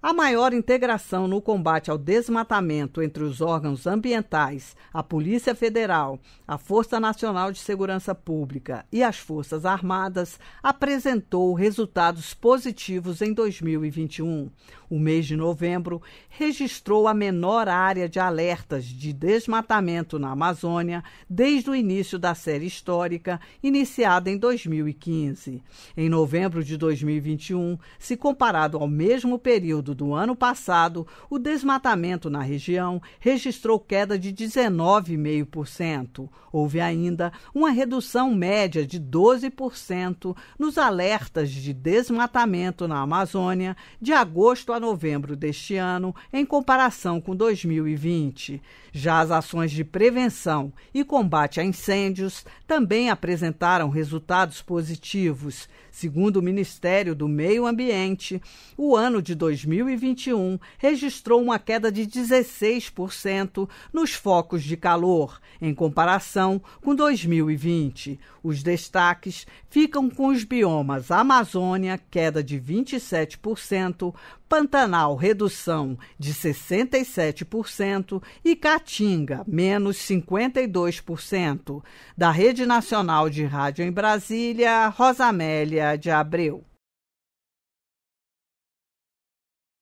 A maior integração no combate ao desmatamento entre os órgãos ambientais, a Polícia Federal, a Força Nacional de Segurança Pública e as Forças Armadas apresentou resultados positivos em 2021. O mês de novembro registrou a menor área de alertas de desmatamento na Amazônia desde o início da série histórica, iniciada em 2015. Em novembro de 2021, se comparado ao mesmo período período do ano passado, o desmatamento na região registrou queda de 19,5%. Houve ainda uma redução média de 12% nos alertas de desmatamento na Amazônia de agosto a novembro deste ano, em comparação com 2020. Já as ações de prevenção e combate a incêndios também apresentaram resultados positivos. Segundo o Ministério do Meio Ambiente, o ano de 2020 2021 registrou uma queda de 16% nos focos de calor, em comparação com 2020. Os destaques ficam com os biomas Amazônia, queda de 27%, Pantanal, redução de 67% e Caatinga, menos 52%. Da Rede Nacional de Rádio em Brasília, Rosamélia de Abreu.